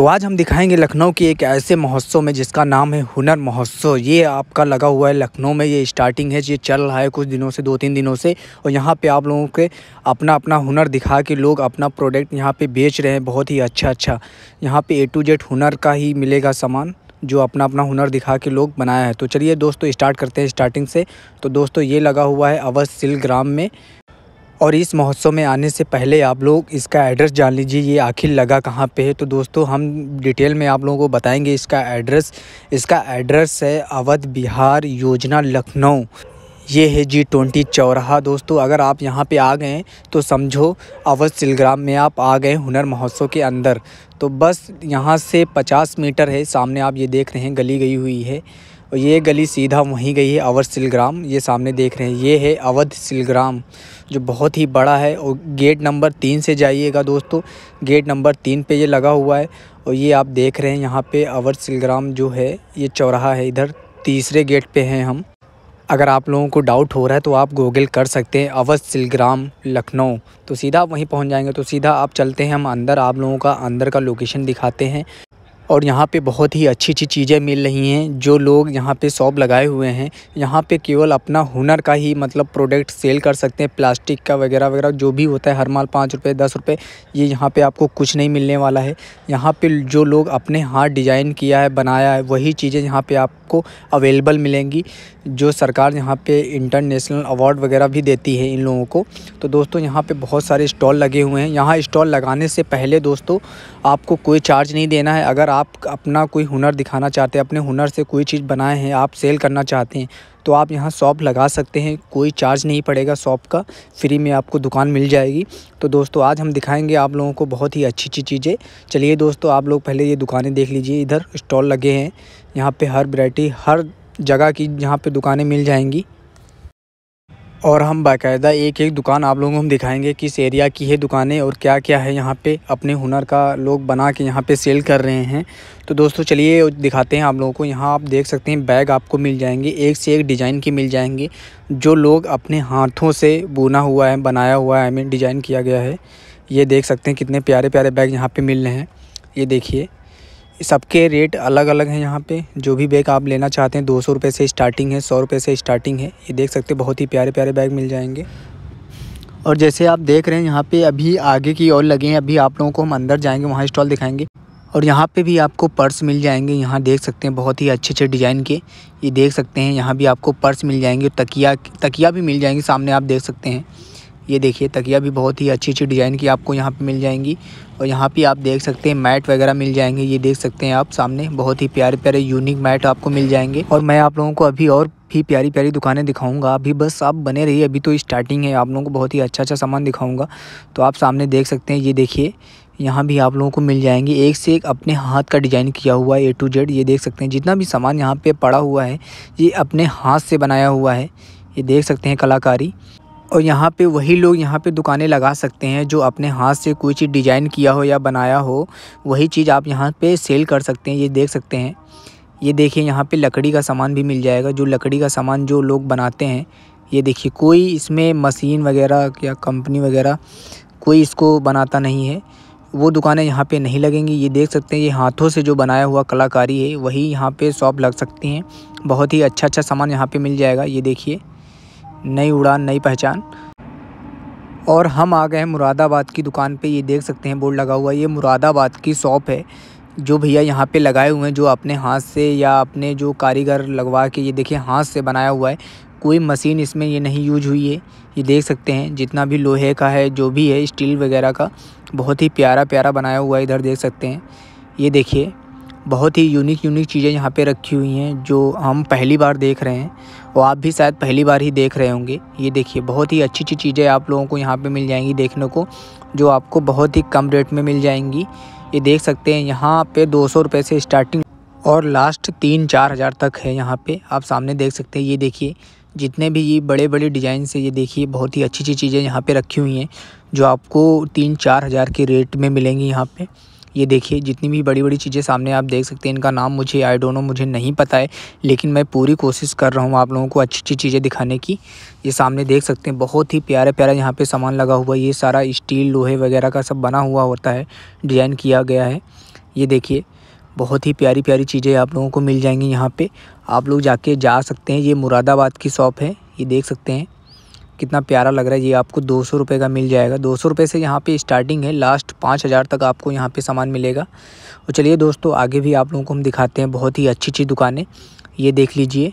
तो आज हम दिखाएंगे लखनऊ के एक ऐसे महोत्सव में जिसका नाम है हुनर महोत्सव ये आपका लगा हुआ है लखनऊ में ये स्टार्टिंग है ये चल रहा है कुछ दिनों से दो तीन दिनों से और यहाँ पे आप लोगों के अपना अपना हुनर दिखा के लोग अपना प्रोडक्ट यहाँ पे बेच रहे हैं बहुत ही अच्छा अच्छा यहाँ पे ए टू जेड हुनर का ही मिलेगा सामान जो अपना अपना हुनर दिखा के लोग बनाया है तो चलिए दोस्तों स्टार्ट करते हैं स्टार्टिंग से तो दोस्तों ये लगा हुआ है अवध सिल ग्राम में और इस महोत्सव में आने से पहले आप लोग इसका एड्रेस जान लीजिए ये आखिर लगा कहाँ पे है तो दोस्तों हम डिटेल में आप लोगों को बताएंगे इसका एड्रेस इसका एड्रेस है अवध बिहार योजना लखनऊ ये है जी ट्वेंटी चौराहा दोस्तों अगर आप यहाँ पे आ गए तो समझो अवध सिलग्राम में आप आ गए हुनर महोत्सव के अंदर तो बस यहाँ से पचास मीटर है सामने आप ये देख रहे हैं गली गई हुई है और ये गली सीधा वहीं गई है अवध सिलग्राम ये सामने देख रहे हैं ये है अवध सिलग्राम जो बहुत ही बड़ा है और गेट नंबर तीन से जाइएगा दोस्तों गेट नंबर तीन पे ये लगा हुआ है और ये आप देख रहे हैं यहाँ पे अवध सिलग्राम जो है ये चौराहा है इधर तीसरे गेट पे हैं हम अगर आप लोगों को डाउट हो रहा है तो आप गूगल कर सकते हैं अवध सिलग्राम लखनऊ तो सीधा वहीं पहुँच जाएंगे तो सीधा आप चलते हैं हम अंदर आप लोगों का अंदर का लोकेशन दिखाते हैं और यहाँ पे बहुत ही अच्छी अच्छी चीज़ें मिल रही हैं जो लोग यहाँ पे शॉप लगाए हुए हैं यहाँ पे केवल अपना हुनर का ही मतलब प्रोडक्ट सेल कर सकते हैं प्लास्टिक का वगैरह वगैरह जो भी होता है हर माल पाँच रुपये दस रुपये ये यहाँ पे आपको कुछ नहीं मिलने वाला है यहाँ पे जो लोग अपने हाथ डिज़ाइन किया है बनाया है वही चीज़ें यहाँ पर आप आपको अवेलेबल मिलेंगी जो सरकार यहाँ पे इंटरनेशनल अवार्ड वगैरह भी देती है इन लोगों को तो दोस्तों यहाँ पे बहुत सारे स्टॉल लगे हुए हैं यहाँ स्टॉल लगाने से पहले दोस्तों आपको कोई चार्ज नहीं देना है अगर आप अपना कोई हुनर दिखाना चाहते हैं अपने हुनर से कोई चीज़ बनाए हैं आप सेल करना चाहते हैं तो आप यहाँ शॉप लगा सकते हैं कोई चार्ज नहीं पड़ेगा शॉप का फ्री में आपको दुकान मिल जाएगी तो दोस्तों आज हम दिखाएंगे आप लोगों को बहुत ही अच्छी अच्छी चीज़ें चलिए दोस्तों आप लोग पहले ये दुकानें देख लीजिए इधर स्टॉल लगे हैं यहाँ पर हर वरायटी हर जगह की यहाँ पर दुकानें मिल जाएंगी और हम बाकायदा एक एक दुकान आप लोगों को हम दिखाएंगे किस एरिया की है दुकानें और क्या क्या है यहाँ पे अपने हुनर का लोग बना के यहाँ पे सेल कर रहे हैं तो दोस्तों चलिए दिखाते हैं आप लोगों को यहाँ आप देख सकते हैं बैग आपको मिल जाएंगे एक से एक डिज़ाइन की मिल जाएंगे जो लोग अपने हाथों से बुना हुआ है बनाया हुआ है आई मीन डिज़ाइन किया गया है ये देख सकते हैं कितने प्यारे प्यारे बैग यहाँ पर मिल रहे हैं ये देखिए सबके रेट अलग अलग हैं यहाँ पे जो भी बैग आप लेना चाहते हैं दो सौ रुपये से स्टार्टिंग है सौ रुपये से स्टार्टिंग है ये देख सकते हैं बहुत ही प्यारे प्यारे बैग मिल जाएंगे और जैसे आप देख रहे हैं यहाँ पे अभी आगे की ओर लगे हैं अभी आप लोगों को हम अंदर जाएंगे वहाँ स्टॉल दिखाएंगे और यहाँ पे भी आपको पर्स मिल जाएंगे यहाँ देख सकते हैं बहुत ही अच्छे अच्छे डिज़ाइन के ये देख सकते हैं यहाँ भी आपको पर्स मिल जाएंगे तकिया तकिया भी मिल जाएंगे सामने आप देख सकते हैं ये देखिए तकिया भी बहुत ही अच्छी अच्छी डिज़ाइन की आपको यहाँ पे मिल जाएंगी और यहाँ पे आप देख सकते हैं मैट वगैरह मिल जाएंगे ये देख सकते हैं आप सामने बहुत ही प्यारे प्यारे यूनिक मैट आपको मिल जाएंगे और मैं आप लोगों को अभी और भी प्यारी प्यारी दुकानें दिखाऊंगा अभी बस आप बने रहिए अभी तो स्टार्टिंग है आप लोगों को बहुत ही अच्छा अच्छा सामान दिखाऊँगा तो आप सामने देख सकते हैं ये देखिए यहाँ भी आप लोगों को मिल जाएंगे एक से एक अपने हाथ का डिज़ाइन किया हुआ है ए टू जेड ये देख सकते हैं जितना भी सामान यहाँ पर पड़ा हुआ है ये अपने हाथ से बनाया हुआ है ये देख सकते हैं कलाकारी और यहाँ पे वही लोग यहाँ पे दुकानें लगा सकते हैं जो अपने हाथ से कोई चीज़ डिज़ाइन किया हो या बनाया हो वही चीज़ आप यहाँ पे सेल कर सकते हैं ये देख सकते हैं ये देखिए यहाँ पे लकड़ी का सामान भी मिल जाएगा जो लकड़ी का सामान जो लोग बनाते हैं ये देखिए कोई इसमें मशीन वगैरह या कंपनी वगैरह कोई इसको बनाता नहीं है वो दुकानें यहाँ पे नहीं लगेंगी ये देख सकते हैं ये हाथों से जो बनाया हुआ कलाकारी है वही यहाँ पे शॉप लग सकती हैं बहुत ही अच्छा अच्छा सामान यहाँ पे मिल जाएगा ये देखिए नई उड़ान नई पहचान और हम आ गए हैं मुरादाबाद की दुकान पे ये देख सकते हैं बोर्ड लगा हुआ ये मुरादाबाद की शॉप है जो भैया यहाँ पे लगाए हुए हैं जो अपने हाथ से या अपने जो कारीगर लगवा के ये देखिए हाथ से बनाया हुआ है कोई मशीन इसमें ये नहीं यूज हुई है ये देख सकते हैं जितना भी लोहे का है जो भी है स्टील वगैरह का बहुत ही प्यारा प्यारा बनाया हुआ है इधर देख सकते हैं ये देखिए बहुत ही यूनिक यूनिक चीज़ें यहाँ पे रखी हुई हैं जो हम पहली बार देख रहे हैं और आप भी शायद पहली बार ही देख रहे होंगे ये देखिए बहुत ही अच्छी अच्छी चीज़ें आप लोगों को यहाँ पे मिल जाएंगी देखने को जो आपको बहुत ही कम रेट में मिल जाएंगी ये देख सकते हैं यहाँ पे दो सौ से स्टार्टिंग और लास्ट तीन चार हज़ार तक है यहाँ पर आप सामने देख सकते हैं ये देखिए जितने भी ये बड़े बड़े डिज़ाइन से ये देखिए बहुत ही अच्छी अच्छी चीज़ें यहाँ पे रखी हुई हैं जो आपको तीन चार हज़ार के रेट में मिलेंगी यहाँ पे ये देखिए जितनी भी बड़ी बड़ी चीज़ें सामने आप देख सकते हैं इनका नाम मुझे आई डोंट नो मुझे नहीं पता है लेकिन मैं पूरी कोशिश कर रहा हूँ आप लोगों को अच्छी अच्छी चीज़ें दिखाने की ये सामने देख सकते हैं बहुत ही प्यारा प्यारा यहाँ पे सामान लगा हुआ ये सारा स्टील लोहे वगैरह का सब बना हुआ होता है डिज़ाइन किया गया है ये देखिए बहुत ही प्यारी प्यारी चीज़ें आप लोगों को मिल जाएंगी यहाँ पे आप लोग जाके जा सकते हैं ये मुरादाबाद की शॉप है ये देख सकते हैं कितना प्यारा लग रहा है ये आपको दो सौ रुपये का मिल जाएगा दो सौ रुपये से यहाँ पे स्टार्टिंग है लास्ट पाँच हज़ार तक आपको यहाँ पे सामान मिलेगा और चलिए दोस्तों आगे भी आप लोगों को हम दिखाते हैं बहुत ही अच्छी अच्छी दुकानें ये देख लीजिए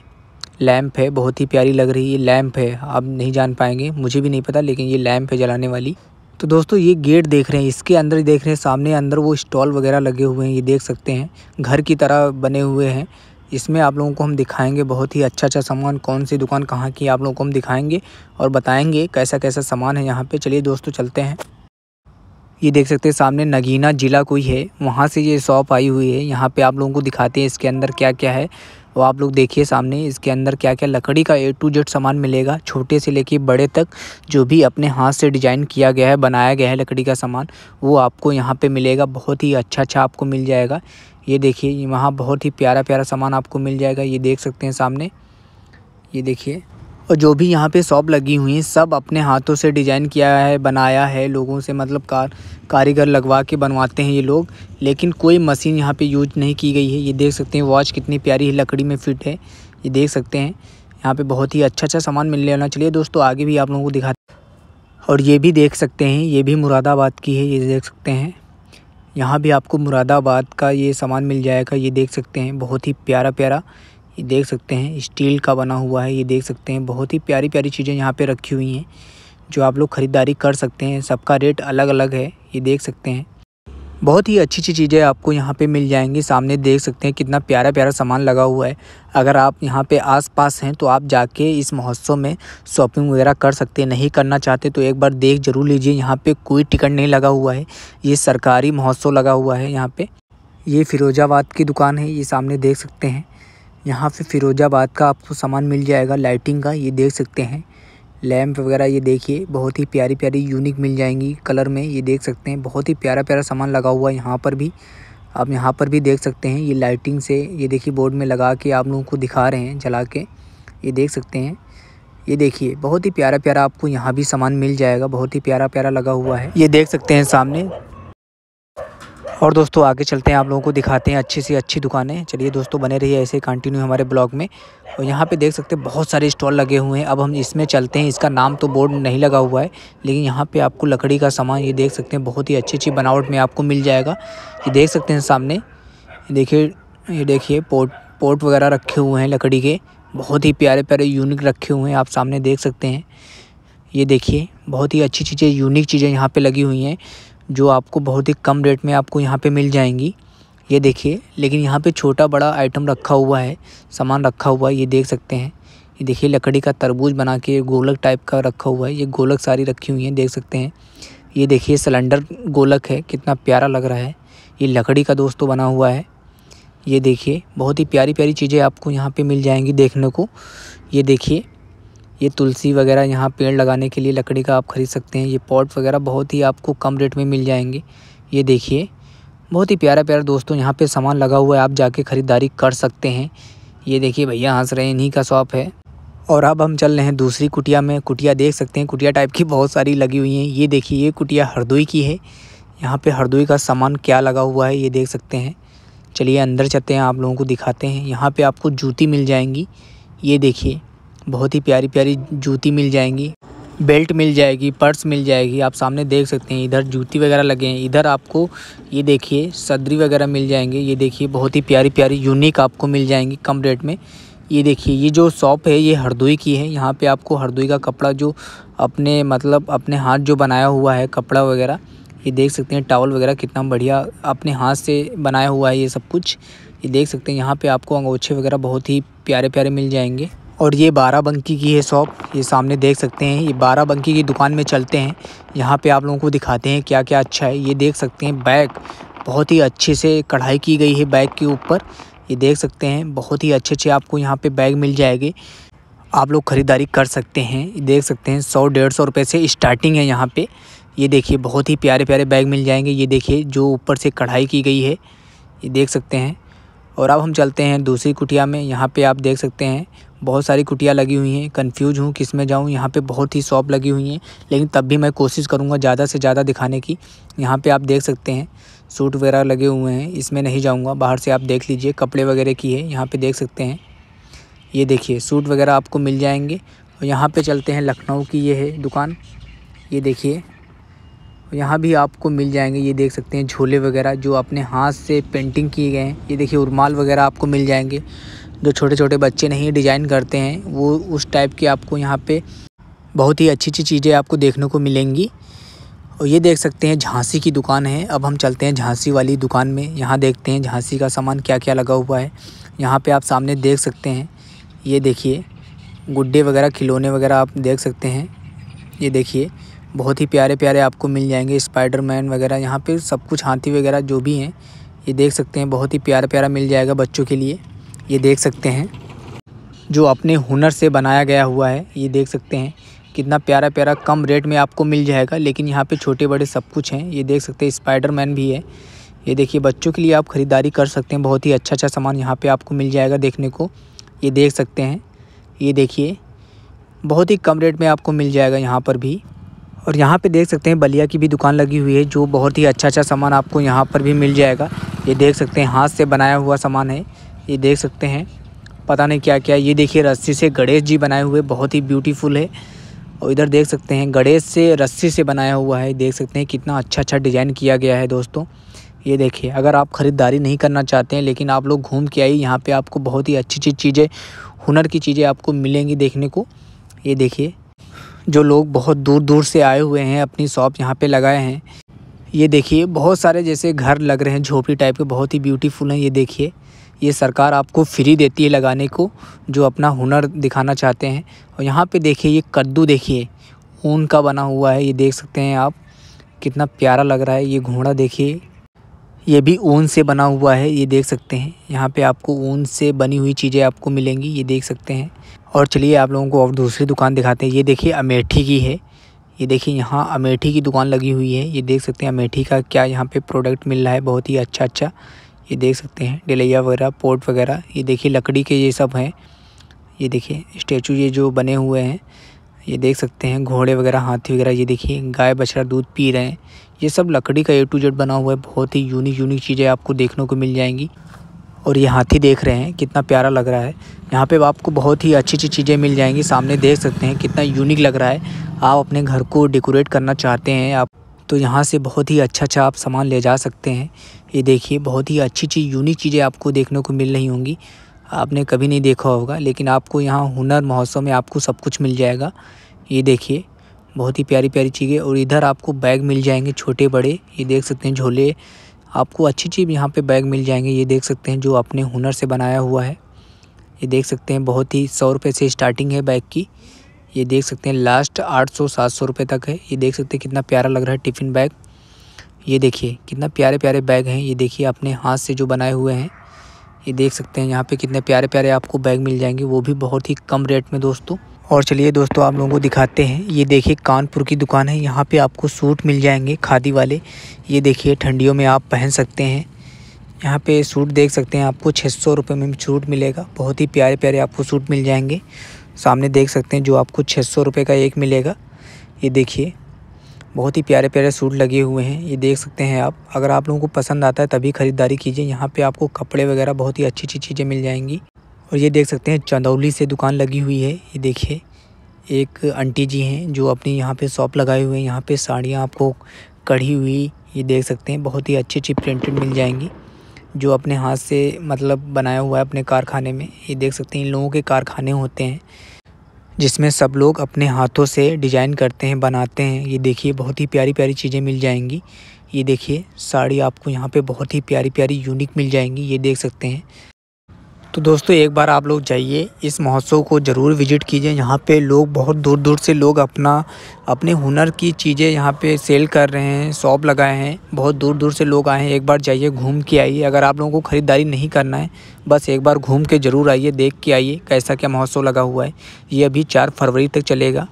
लैम्प है बहुत ही प्यारी लग रही है लैम्प है आप नहीं जान पाएंगे मुझे भी नहीं पता लेकिन ये लैम्प है जलाने वाली तो दोस्तों ये गेट देख रहे हैं इसके अंदर देख रहे हैं सामने अंदर वो स्टॉल वगैरह लगे हुए हैं ये देख सकते हैं घर की तरह बने हुए हैं इसमें आप लोगों को हम दिखाएंगे बहुत ही अच्छा अच्छा सामान कौन सी दुकान कहाँ की आप लोगों को हम दिखाएंगे और बताएंगे कैसा कैसा सामान है यहाँ पे चलिए दोस्तों चलते हैं ये देख सकते हैं सामने नगीना ज़िला कोई है वहाँ से ये शॉप आई हुई है यहाँ पे आप लोगों को दिखाते हैं इसके अंदर क्या क्या है और आप लोग देखिए सामने इसके अंदर क्या क्या लकड़ी का ए टू जेड सामान मिलेगा छोटे से लेके बड़े तक जो भी अपने हाथ से डिज़ाइन किया गया है बनाया गया है लकड़ी का सामान वो आपको यहाँ पे मिलेगा बहुत ही अच्छा अच्छा आपको मिल जाएगा ये देखिए वहाँ बहुत ही प्यारा प्यारा सामान आपको मिल जाएगा ये देख सकते हैं सामने ये देखिए और जो भी यहाँ पे शॉप लगी हुई हैं सब अपने हाथों से डिज़ाइन किया है बनाया है लोगों से मतलब कार कारीगर लगवा के बनवाते हैं ये लोग लेकिन कोई मशीन यहाँ पे यूज नहीं की गई है ये देख सकते हैं वॉच कितनी प्यारी है लकड़ी में फिट है ये देख सकते हैं यहाँ पे बहुत ही अच्छा अच्छा सामान मिलने वाला चलिए दोस्तों आगे भी आप लोगों को दिखा और ये भी देख सकते हैं ये भी मुरादाबाद की है ये देख सकते हैं यहाँ भी आपको मुरादाबाद का ये सामान मिल जाएगा ये देख सकते हैं बहुत ही प्यारा प्यारा ये देख सकते हैं स्टील का बना हुआ है ये देख सकते हैं बहुत ही प्यारी प्यारी चीज़ें यहाँ पे रखी हुई हैं जो आप लोग ख़रीदारी कर सकते हैं सबका रेट अलग अलग है ये देख सकते हैं बहुत ही अच्छी अच्छी चीज़ें आपको यहाँ पे मिल जाएंगी सामने देख सकते हैं कितना प्यारा प्यारा सामान लगा हुआ है अगर आप यहाँ पे आसपास हैं तो आप जाके इस महोत्सव में शॉपिंग वगैरह कर सकते हैं नहीं करना चाहते तो एक बार देख जरूर लीजिए यहाँ पे कोई टिकट नहीं लगा हुआ है ये सरकारी महोत्सव लगा हुआ है यहाँ पर ये फ़िरोजाबाद की दुकान है ये सामने देख सकते हैं यहाँ पे फिरोजाबाद का आपको सामान मिल जाएगा लाइटिंग का ये देख सकते हैं लैम्प वगैरह ये देखिए बहुत ही प्यारी प्यारी यूनिक मिल जाएंगी कलर में ये देख सकते हैं बहुत ही प्यारा प्यारा सामान लगा हुआ है यहाँ पर भी आप यहाँ पर भी देख सकते हैं ये लाइटिंग से ये देखिए बोर्ड में लगा के आप लोगों को दिखा रहे हैं जला के ये देख सकते हैं ये देखिए बहुत ही प्यारा प्यारा आपको यहाँ भी सामान मिल जाएगा बहुत ही प्यारा प्यारा लगा हुआ है ये देख सकते हैं सामने और दोस्तों आगे चलते हैं आप लोगों को दिखाते हैं अच्छी सी अच्छी दुकानें चलिए दोस्तों बने रहिए ऐसे कंटिन्यू हमारे ब्लॉग में और यहाँ पे देख सकते हैं बहुत सारे स्टॉल लगे हुए हैं अब हम इसमें चलते हैं इसका नाम तो बोर्ड नहीं लगा हुआ है लेकिन यहाँ पे आपको लकड़ी का सामान ये देख सकते हैं बहुत ही अच्छी अच्छी बनावट में आपको मिल जाएगा ये देख सकते हैं सामने देखिए ये देखिए पोर्ट पोर्ट वगैरह रखे हुए हैं लकड़ी के बहुत ही प्यारे प्यारे यूनिक रखे हुए हैं आप सामने देख सकते हैं ये देखिए बहुत ही अच्छी चीज़ें यूनिक चीज़ें यहाँ पर लगी हुई हैं जो आपको बहुत ही कम रेट में आपको यहाँ पे मिल जाएंगी ये देखिए लेकिन यहाँ पे छोटा बड़ा आइटम रखा हुआ है सामान रखा हुआ है ये देख सकते हैं ये देखिए लकड़ी का तरबूज बना के गोलक टाइप का रखा हुआ है ये गोलक सारी रखी हुई है देख सकते हैं ये देखिए सिलेंडर गोलक है कितना प्यारा लग रहा है ये लकड़ी का दोस्तों बना हुआ है ये देखिए बहुत ही प्यारी प्यारी चीज़ें आपको यहाँ पे मिल जाएंगी देखने को ये देखिए ये तुलसी वगैरह यहाँ पेड़ लगाने के लिए लकड़ी का आप ख़रीद सकते हैं ये पॉट वगैरह बहुत ही आपको कम रेट में मिल जाएंगे ये देखिए बहुत ही प्यारा प्यारा दोस्तों यहाँ पे सामान लगा हुआ है आप जाके ख़रीदारी कर सकते हैं ये देखिए भैया हंस रहे हैं इन्हीं का शॉप है और अब हम चल रहे हैं दूसरी कुटिया में कुटिया देख सकते हैं कुटिया टाइप की बहुत सारी लगी हुई हैं ये देखिए ये कुटिया हरदोई की है यहाँ पर हरदोई का सामान क्या लगा हुआ है ये देख सकते हैं चलिए अंदर चलते हैं आप लोगों को दिखाते हैं यहाँ पर आपको जूती मिल जाएंगी ये देखिए बहुत ही प्यारी प्यारी जूती मिल जाएंगी बेल्ट मिल जाएगी पर्स मिल जाएगी आप सामने देख सकते हैं इधर जूती वगैरह लगे हैं इधर आपको ये देखिए सदरी वगैरह मिल जाएंगे ये देखिए बहुत ही प्यारी प्यारी यूनिक आपको मिल जाएंगी कम रेट में ये देखिए ये जो शॉप है ये हरदोई की है यहाँ पे आपको हरदोई का कपड़ा जो अपने मतलब अपने हाथ जो बनाया हुआ है कपड़ा वगैरह ये देख सकते हैं टावल वगैरह कितना बढ़िया अपने हाथ से बनाया हुआ है ये सब कुछ ये देख सकते हैं यहाँ पर आपको अंगोछे वगैरह बहुत ही प्यारे प्यारे मिल जाएंगे और ये बाराबंकी की है शॉप ये सामने देख सकते हैं ये बाराबंकी की दुकान में चलते हैं यहाँ पे आप लोगों को दिखाते हैं क्या क्या अच्छा है ये देख सकते हैं बैग बहुत ही अच्छे से कढ़ाई की गई है बैग के ऊपर ये देख सकते हैं बहुत ही अच्छे अच्छे आपको यहाँ पे बैग मिल जाएंगे आप लोग ख़रीदारी कर सकते हैं देख सकते हैं सौ डेढ़ सौ रुपये से स्टार्टिंग है यहाँ पर ये देखिए बहुत ही प्यारे प्यारे बैग मिल जाएंगे ये देखिए जो ऊपर से कढ़ाई की गई है ये देख सकते हैं और अब हम चलते हैं दूसरी कुटिया में यहाँ पे आप देख सकते हैं बहुत सारी कुटिया लगी हुई हैं कंफ्यूज हूँ किस में जाऊँ यहाँ पे बहुत ही शॉप लगी हुई हैं लेकिन तब भी मैं कोशिश करूँगा ज़्यादा से ज़्यादा दिखाने की यहाँ पे आप देख सकते हैं सूट वगैरह लगे हुए हैं इसमें नहीं जाऊँगा बाहर से आप देख लीजिए कपड़े वगैरह की है यहाँ पर देख सकते हैं ये देखिए सूट वगैरह आपको मिल जाएंगे और यहाँ पर चलते हैं लखनऊ की ये है दुकान ये देखिए यहाँ भी आपको मिल जाएंगे ये देख सकते हैं झोले वगैरह जो अपने हाथ से पेंटिंग किए गए हैं ये देखिए रुमाल वगैरह आपको मिल जाएंगे जो छोटे छोटे बच्चे नहीं डिज़ाइन करते हैं वो उस टाइप की आपको यहाँ पे बहुत ही अच्छी अच्छी चीज़ें आपको देखने को मिलेंगी और ये देख सकते हैं झांसी की दुकान है अब हम चलते हैं झांसी वाली दुकान में यहाँ देखते हैं झांसी का सामान क्या क्या लगा हुआ है यहाँ पर आप सामने देख सकते हैं ये देखिए गुड्डे वगैरह खिलौने वगैरह आप देख सकते हैं ये देखिए बहुत ही प्यारे प्यारे आपको मिल जाएंगे स्पाइडरमैन वगैरह यहाँ पे सब कुछ हाथी वगैरह जो भी हैं ये देख सकते हैं बहुत ही प्यारा प्यारा मिल जाएगा बच्चों के लिए ये देख सकते हैं जो अपने हुनर से बनाया गया हुआ है ये देख सकते हैं कितना प्यारा प्यारा कम रेट में आपको मिल जाएगा लेकिन यहाँ पे छोटे बड़े सब कुछ हैं ये देख सकते हैं स्पाइडरमैन भी है ये देखिए बच्चों के लिए आप ख़रीदारी कर सकते हैं बहुत ही अच्छा अच्छा सामान यहाँ पे आपको मिल जाएगा देखने को ये देख सकते हैं ये देखिए बहुत ही कम रेट में आपको मिल जाएगा यहाँ पर भी और यहाँ पर देख सकते हैं बलिया की भी दुकान लगी हुई है जो बहुत ही अच्छा अच्छा सामान आपको यहाँ पर भी मिल जाएगा ये देख सकते हैं हाथ से बनाया हुआ सामान है ये देख सकते हैं पता नहीं क्या क्या ये देखिए रस्सी से गणेश जी बनाए हुए बहुत ही ब्यूटीफुल है और इधर देख सकते हैं गणेश से रस्सी से बनाया हुआ है देख सकते हैं कितना अच्छा अच्छा डिज़ाइन किया गया है दोस्तों ये देखिए अगर आप ख़रीदारी नहीं करना चाहते हैं लेकिन आप लोग घूम के आई यहाँ पे आपको बहुत ही अच्छी अच्छी चीज़ें हुनर की चीज़ें आपको मिलेंगी देखने को ये देखिए जो लोग बहुत दूर दूर से आए हुए हैं अपनी शॉप यहाँ पे लगाए हैं ये देखिए बहुत सारे जैसे घर लग रहे हैं झोपड़ी टाइप के बहुत ही ब्यूटीफुल हैं ये देखिए ये सरकार आपको फ्री देती है लगाने को जो अपना हुनर दिखाना चाहते हैं और यहाँ पे देखिए ये कद्दू देखिए ऊन का बना हुआ है ये देख सकते हैं आप कितना प्यारा लग रहा है ये घोड़ा देखिए ये भी ऊन से बना हुआ है ये देख सकते हैं यहाँ पे आपको ऊन से बनी हुई चीज़ें आपको मिलेंगी ये देख सकते हैं और चलिए आप लोगों को और दूसरी दुकान दिखाते हैं ये देखिए अमेठी की है ये देखिए यहाँ अमेठी की दुकान लगी हुई है ये देख सकते हैं अमेठी का क्या यहाँ पे प्रोडक्ट मिल रहा है बहुत ही अच्छा अच्छा ये देख सकते हैं डिलैया वगैरह पोर्ट वगैरह ये देखिए लकड़ी के ये सब हैं ये देखिए स्टैचू ये जो बने हुए हैं ये देख सकते हैं घोड़े वगैरह हाथी वगैरह ये देखिए गाय बछड़ा दूध पी रहे हैं ये सब लकड़ी का ए टू जेड बना हुआ है बहुत ही यूनिक यूनिक चीज़ें आपको देखने को मिल जाएंगी और ये हाथी देख रहे हैं कितना प्यारा लग रहा है यहाँ पे आपको बहुत ही अच्छी अच्छी चीज़ें मिल जाएंगी सामने देख सकते हैं कितना यूनिक लग रहा है आप अपने घर को डेकोरेट करना चाहते हैं आप तो यहाँ से बहुत ही अच्छा अच्छा आप सामान ले जा सकते हैं ये देखिए बहुत ही अच्छी चीज़ यूनिक चीज़ें आपको देखने को मिल रही होंगी आपने कभी नहीं देखा होगा लेकिन आपको यहाँ हुनर महोत्सव में आपको सब कुछ मिल जाएगा ये देखिए बहुत ही प्यारी प्यारी चीज़ें और इधर आपको बैग मिल जाएंगे छोटे बड़े ये देख सकते हैं झोले आपको अच्छी चीज़ यहाँ पे बैग मिल जाएंगे ये देख सकते हैं जो अपने हुनर से बनाया हुआ है ये देख सकते हैं बहुत ही सौ रुपये से स्टार्टिंग है बैग की ये देख सकते हैं लास्ट आठ सौ सात सौ रुपये तक है ये देख सकते हैं कितना प्यारा लग रहा है टिफ़िन बैग ये देखिए कितना प्यारे प्यारे बैग हैं ये देखिए अपने हाथ से जो बनाए हुए हैं ये देख सकते हैं यहाँ पे कितने प्यारे प्यारे आपको बैग मिल जाएंगे वो भी बहुत ही कम रेट में दोस्तों और चलिए दोस्तों आप लोगों को दिखाते हैं ये देखिए कानपुर की दुकान है यहाँ पे आपको सूट मिल जाएंगे खादी वाले ये देखिए ठंडियों में आप पहन सकते हैं यहाँ पे सूट देख सकते हैं आपको छः सौ रुपये में सूट मिलेगा बहुत ही प्यारे प्यारे आपको सूट मिल जाएंगे सामने देख सकते हैं जो आपको छः सौ रुपये का एक मिलेगा ये देखिए बहुत ही प्यारे प्यारे सूट लगे हुए हैं ये देख सकते हैं आप अगर आप लोगों को पसंद आता है तभी ख़रीदारी कीजिए यहाँ पे आपको कपड़े वगैरह बहुत ही अच्छी अच्छी चीज़ें मिल जाएंगी और ये देख सकते हैं चंदौली से दुकान लगी हुई है ये देखिए एक आंटी जी हैं जो अपनी यहाँ पे शॉप लगाए हुए हैं यहाँ पर साड़ियाँ आपको कढ़ी हुई ये देख सकते हैं बहुत ही अच्छी अच्छी प्रिंटेड मिल जाएंगी जो अपने हाथ से मतलब बनाया हुआ है अपने कारखाने में ये देख सकते हैं इन लोगों के कारखाने होते हैं जिसमें सब लोग अपने हाथों से डिजाइन करते हैं बनाते हैं ये देखिए बहुत ही प्यारी प्यारी चीज़ें मिल जाएंगी ये देखिए साड़ी आपको यहाँ पे बहुत ही प्यारी प्यारी यूनिक मिल जाएंगी ये देख सकते हैं तो दोस्तों एक बार आप लोग जाइए इस महोत्सव को ज़रूर विजिट कीजिए यहाँ पे लोग बहुत दूर दूर से लोग अपना अपने हुनर की चीज़ें यहाँ पे सेल कर रहे हैं शॉप लगाए हैं बहुत दूर दूर से लोग आए हैं एक बार जाइए घूम के आइए अगर आप लोगों को ख़रीदारी नहीं करना है बस एक बार घूम के ज़रूर आइए देख के आइए कैसा क्या महोत्सव लगा हुआ है ये अभी चार फरवरी तक चलेगा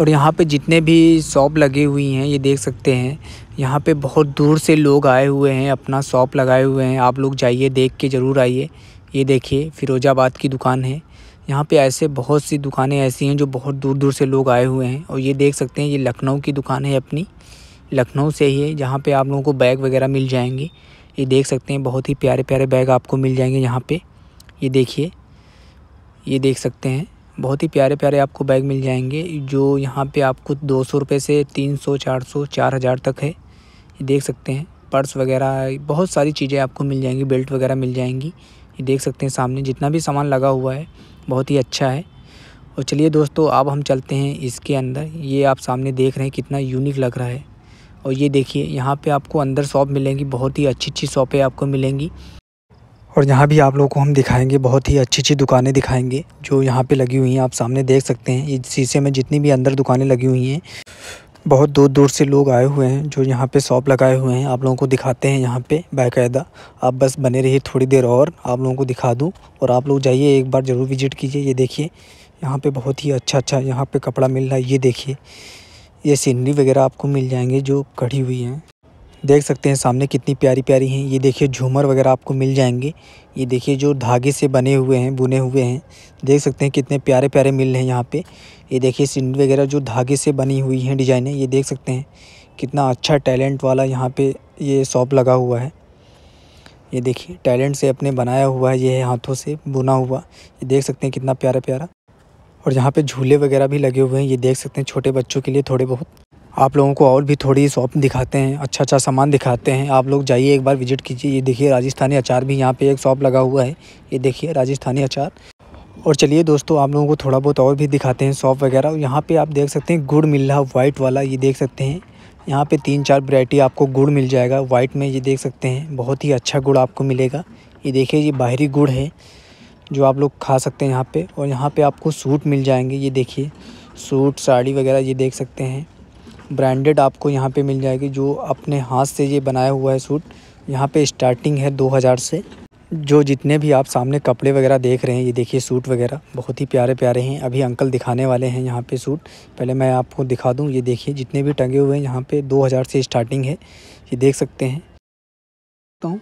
और यहाँ पर जितने भी शॉप लगे हुई हैं ये देख सकते हैं यहाँ पर बहुत दूर से लोग आए हुए हैं अपना शॉप लगाए हुए हैं आप लोग जाइए देख के ज़रूर आइए ये देखिए फिरोजाबाद की दुकान है यहाँ पे ऐसे बहुत सी दुकानें ऐसी हैं जो बहुत दूर दूर से लोग आए हुए हैं और ये देख सकते हैं ये लखनऊ की दुकान है अपनी लखनऊ से ही है जहाँ पे आप लोगों को बैग वगैरह मिल जाएंगे ये देख सकते हैं बहुत ही प्यारे प्यारे बैग आपको मिल जाएंगे यहाँ पे ये देखिए ये देख सकते हैं बहुत ही प्यारे प्यारे आपको बैग मिल जाएंगे जो यहाँ पर आपको दो सौ रुपये से तीन सौ चार सौ चार हज़ार तक है ये देख सकते हैं पर्स वगैरह बहुत सारी चीज़ें आपको मिल जाएंगी बेल्ट वगैरह मिल जाएंगी ये देख सकते हैं सामने जितना भी सामान लगा हुआ है बहुत ही अच्छा है और चलिए दोस्तों अब हम चलते हैं इसके अंदर ये आप सामने देख रहे हैं कितना यूनिक लग रहा है और ये देखिए यहाँ पे आपको अंदर शॉप मिलेंगी बहुत ही अच्छी अच्छी शॉपें आपको मिलेंगी और यहाँ भी आप लोगों को हम दिखाएंगे बहुत ही अच्छी अच्छी दुकानें दिखाएंगे जो यहाँ पे लगी हुई हैं आप सामने देख सकते हैं ये शीशे में जितनी भी अंदर दुकानें लगी हुई हैं बहुत दूर दूर से लोग आए हुए हैं जो यहाँ पे शॉप लगाए हुए हैं आप लोगों को दिखाते हैं यहाँ पे बाकायदा आप बस बने रहिए थोड़ी देर और आप लोगों को दिखा दूँ और आप लोग जाइए एक बार ज़रूर विजिट कीजिए ये देखिए यहाँ पे बहुत ही अच्छा अच्छा यहाँ पे कपड़ा मिल रहा है ये देखिए ये सीनरी वगैरह आपको मिल जाएंगे जो कढ़ी हुई हैं देख सकते हैं सामने कितनी प्यारी प्यारी हैं ये देखिए झूमर वगैरह आपको मिल जाएंगे ये देखिए जो धागे से बने हुए हैं बुने हुए हैं देख सकते हैं कितने प्यारे प्यारे मिल रहे हैं यहाँ पे ये देखिए सिंड वगैरह जो धागे से बनी हुई हैं डिज़ाइनें ये देख सकते हैं कितना अच्छा टैलेंट वाला यहाँ पर ये शॉप लगा हुआ है ये देखिए टैलेंट से अपने बनाया हुआ है ये हाथों से बुना हुआ ये देख सकते हैं कितना प्यारा प्यारा और यहाँ पर झूले वगैरह भी लगे हुए हैं ये देख सकते हैं छोटे बच्चों के लिए थोड़े बहुत आप लोगों को और भी थोड़ी शॉप दिखाते हैं अच्छा अच्छा सामान दिखाते हैं आप लोग जाइए एक बार विज़िट कीजिए ये देखिए राजस्थानी अचार भी यहाँ पे एक शॉप लगा हुआ है ये देखिए राजस्थानी अचार और चलिए दोस्तों आप लोगों को थोड़ा बहुत और भी दिखाते हैं शॉप वगैरह यहाँ पर आप देख सकते हैं गुड़ मिल रहा वाइट वाला ये देख सकते हैं यहाँ पर तीन चार वरायटी आपको गुड़ मिल जाएगा वाइट में ये देख सकते हैं बहुत ही अच्छा गुड़ आपको मिलेगा ये देखिए ये बाहरी गुड़ है जो आप लोग खा सकते हैं यहाँ पे और यहाँ पे आपको सूट मिल जाएंगे ये देखिए सूट साड़ी वगैरह ये देख सकते हैं ब्रांडेड आपको यहाँ पे मिल जाएगी जो अपने हाथ से ये बनाया हुआ है सूट यहाँ पे स्टार्टिंग है 2000 से जो जितने भी आप सामने कपड़े वगैरह देख रहे हैं ये देखिए सूट वगैरह बहुत ही प्यारे प्यारे हैं अभी अंकल दिखाने वाले हैं यहाँ पे सूट पहले मैं आपको दिखा दूँ ये देखिए जितने भी टंगे हुए हैं यहाँ पे दो से स्टार्टिंग है ये देख सकते हैं तो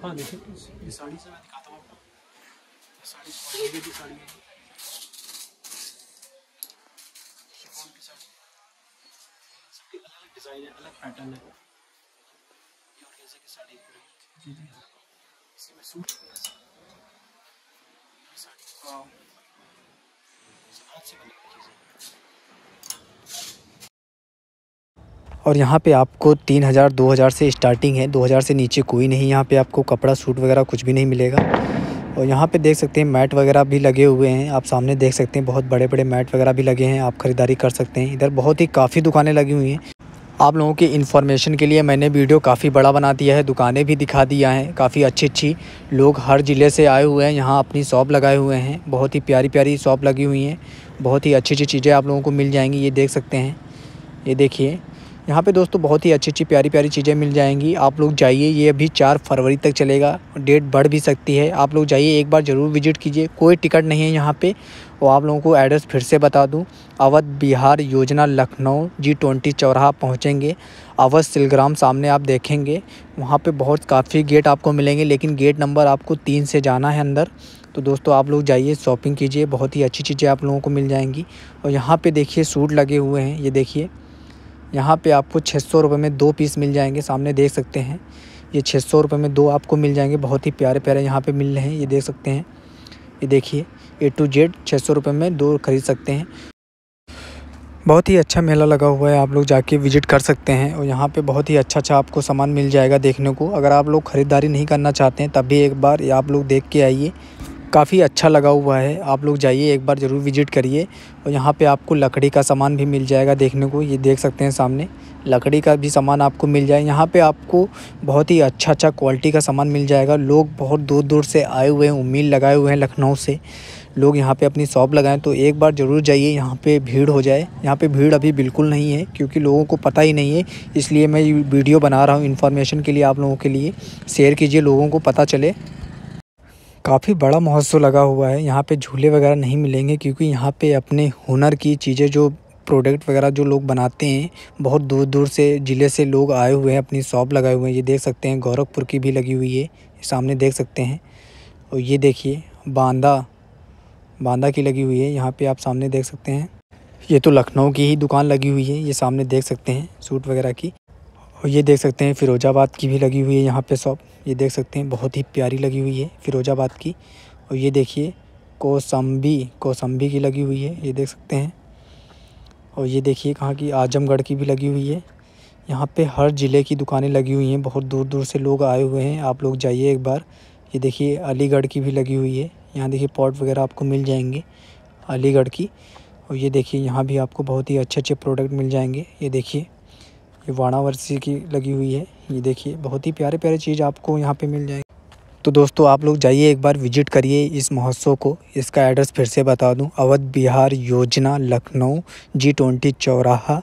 डिज़ाइन है अलग पैटर्न है और यहाँ पे आपको तीन हज़ार दो हज़ार से स्टार्टिंग है दो हज़ार से नीचे कोई नहीं यहाँ पे आपको कपड़ा सूट वगैरह कुछ भी नहीं मिलेगा और यहाँ पे देख सकते हैं मैट वगैरह भी लगे हुए हैं आप सामने देख सकते हैं बहुत बड़े बड़े मैट वगैरह भी लगे हैं आप ख़रीदारी कर सकते हैं इधर बहुत ही काफ़ी दुकानें लगी हुई हैं आप लोगों की इन्फॉर्मेशन के लिए मैंने वीडियो काफ़ी बड़ा बना दिया है दुकानें भी दिखा दिया है काफ़ी अच्छी अच्छी लोग हर ज़िले से आए हुए हैं यहाँ अपनी शॉप लगाए हुए हैं बहुत ही प्यारी प्यारी शॉप लगी हुई हैं बहुत ही अच्छी अच्छी चीज़ें आप लोगों को मिल जाएंगी ये देख सकते हैं ये देखिए यहाँ पे दोस्तों बहुत ही अच्छी अच्छी प्यारी प्यारी चीज़ें मिल जाएंगी आप लोग जाइए ये अभी चार फरवरी तक चलेगा डेट बढ़ भी सकती है आप लोग जाइए एक बार ज़रूर विजिट कीजिए कोई टिकट नहीं है यहाँ पे वो तो आप लोगों को एड्रेस फिर से बता दूं अवध बिहार योजना लखनऊ जी ट्वेंटी चौराहा पहुँचेंगे अवध सिलग्राम सामने आप देखेंगे वहाँ पे बहुत काफ़ी गेट आपको मिलेंगे लेकिन गेट नंबर आपको तीन से जाना है अंदर तो दोस्तों आप लोग जाइए शॉपिंग कीजिए बहुत ही अच्छी चीज़ें आप लोगों को मिल जाएंगी और यहाँ पर देखिए सूट लगे हुए हैं ये देखिए यहाँ पर आपको छः सौ रुपये में दो पीस मिल जाएंगे सामने देख सकते हैं ये छः सौ रुपये में दो आपको मिल जाएंगे बहुत ही प्यारे प्यारे यहाँ पर मिल रहे हैं ये देख सकते हैं ये देखिए ए टू जेड छः सौ रुपये में दो ख़रीद सकते हैं बहुत ही अच्छा मेला लगा हुआ है आप लोग जाके विजिट कर सकते हैं और यहाँ पे बहुत ही अच्छा अच्छा आपको सामान मिल जाएगा देखने को अगर आप लोग ख़रीदारी नहीं करना चाहते हैं तब भी एक बार आप लोग देख के आइए काफ़ी अच्छा लगा हुआ है आप लोग जाइए एक बार ज़रूर विजिट करिए और यहाँ पे आपको लकड़ी का सामान भी मिल जाएगा देखने को ये देख सकते हैं सामने लकड़ी का भी सामान आपको मिल जाए यहाँ पे आपको बहुत ही अच्छा अच्छा क्वालिटी का सामान मिल जाएगा लोग बहुत दूर दूर से आए हुए हैं उम्मीद लगाए हुए हैं लखनऊ से लोग यहाँ पे अपनी शॉप लगाएं तो एक बार ज़रूर जाइए यहाँ पे भीड़ हो जाए यहाँ पे भीड़ अभी बिल्कुल नहीं है क्योंकि लोगों को पता ही नहीं है इसलिए मैं वीडियो बना रहा हूँ इन्फॉर्मेशन के लिए आप लोगों के लिए शेयर कीजिए लोगों को पता चले काफ़ी बड़ा महोत्सव लगा हुआ है यहाँ पर झूले वगैरह नहीं मिलेंगे क्योंकि यहाँ पर अपने हुनर की चीज़ें जो प्रोडक्ट वगैरह जो लोग बनाते हैं बहुत दूर दूर से ज़िले से लोग आए हुए हैं अपनी शॉप लगाए हुए हैं ये देख सकते हैं गोरखपुर की भी लगी हुई है सामने देख सकते हैं और ये देखिए बांदा बांदा की लगी हुई है यहाँ पे आप सामने देख सकते हैं ये तो लखनऊ की ही दुकान लगी हुई है ये सामने देख सकते हैं सूट वगैरह की और ये देख सकते हैं फ़िरोजाबाद की भी लगी हुई है यहाँ पे शॉप ये देख सकते हैं बहुत ही प्यारी लगी हुई है फ़िरोजाबाद की और ये देखिए कोसम्बी कोसम्बी की लगी हुई है ये देख सकते हैं और ये देखिए कहाँ की आजमगढ़ की भी लगी हुई है यहाँ पे हर ज़िले की दुकानें लगी हुई हैं बहुत दूर दूर से लोग आए हुए हैं आप लोग जाइए एक बार ये देखिए अलीगढ़ की भी लगी हुई है यहाँ देखिए पॉट वगैरह आपको मिल जाएंगे अलीगढ़ की और ये देखिए यहाँ भी आपको बहुत ही अच्छे अच्छे प्रोडक्ट मिल जाएंगे ये देखिए ये वाराणसी की लगी हुई है ये देखिए बहुत ही प्यारे प्यारे चीज़ आपको यहाँ पे मिल जाएंगे तो दोस्तों आप लोग जाइए एक बार विजिट करिए इस महोत्सव को इसका एड्रेस फिर से बता दूँ अवध बिहार योजना लखनऊ जी ट्वेंटी चौराहा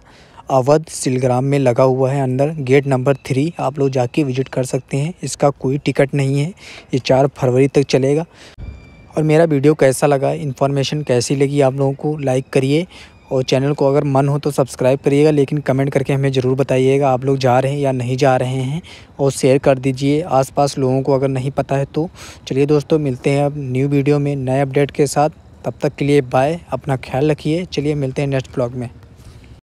अवध सिलग्राम में लगा हुआ है अंदर गेट नंबर थ्री आप लोग जाके विजिट कर सकते हैं इसका कोई टिकट नहीं है ये चार फरवरी तक चलेगा और मेरा वीडियो कैसा लगा इन्फॉर्मेशन कैसी लगी आप लोगों को लाइक करिए और चैनल को अगर मन हो तो सब्सक्राइब करिएगा लेकिन कमेंट करके हमें ज़रूर बताइएगा आप लोग जा रहे हैं या नहीं जा रहे हैं और शेयर कर दीजिए आसपास लोगों को अगर नहीं पता है तो चलिए दोस्तों मिलते हैं अब न्यू वीडियो में नए अपडेट के साथ तब तक के लिए बाय अपना ख्याल रखिए चलिए मिलते हैं नेक्स्ट ब्लॉग में